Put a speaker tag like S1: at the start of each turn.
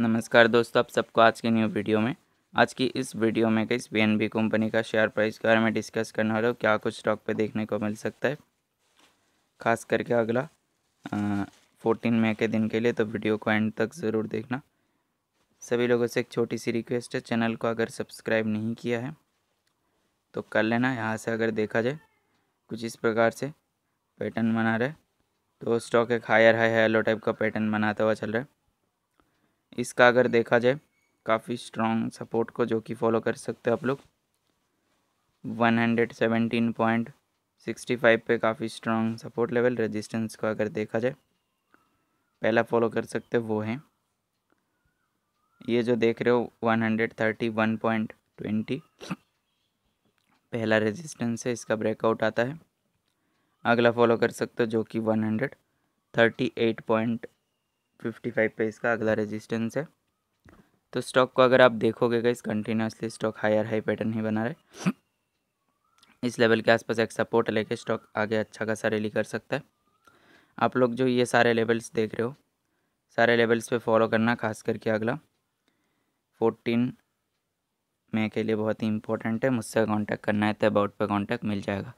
S1: नमस्कार दोस्तों आप सबको आज के न्यू वीडियो में आज की इस वीडियो में किस बी कंपनी का शेयर प्राइस के बारे में डिस्कस करने वाला हूँ क्या कुछ स्टॉक पे देखने को मिल सकता है खास करके अगला फोर्टीन मई के दिन के लिए तो वीडियो को एंड तक ज़रूर देखना सभी लोगों से एक छोटी सी रिक्वेस्ट है चैनल को अगर सब्सक्राइब नहीं किया है तो कर लेना यहाँ से अगर देखा जाए कुछ इस प्रकार से पैटर्न बना रहे तो स्टॉक एक हायर हाई हेलो टाइप का पैटर्न बनाता हुआ चल रहा है इसका अगर देखा जाए काफ़ी स्ट्रॉन्ग सपोर्ट को जो कि फॉलो कर सकते हो आप लोग 117.65 पे काफ़ी स्ट्रॉन्ग सपोर्ट लेवल रेजिस्टेंस को अगर देखा जाए पहला फॉलो कर सकते हो वो है ये जो देख रहे हो 131.20 पहला रेजिस्टेंस है इसका ब्रेकआउट आता है अगला फॉलो कर सकते हो जो कि 138.80 फिफ्टी फाइव पे इसका अगला रेजिस्टेंस है तो स्टॉक को अगर आप देखोगे guys continuously stock higher high pattern ही बना रहे इस लेवल के आसपास एक सपोर्ट लेके स्टॉक आगे अच्छा खासा रैली कर सकता है आप लोग जो ये सारे लेवल्स देख रहे हो सारे लेवल्स पे फॉलो करना खास करके अगला फोर्टीन मे के लिए बहुत ही इंपॉर्टेंट है मुझसे कांटेक्ट करना है तो अबाउट पे कांटेक्ट मिल जाएगा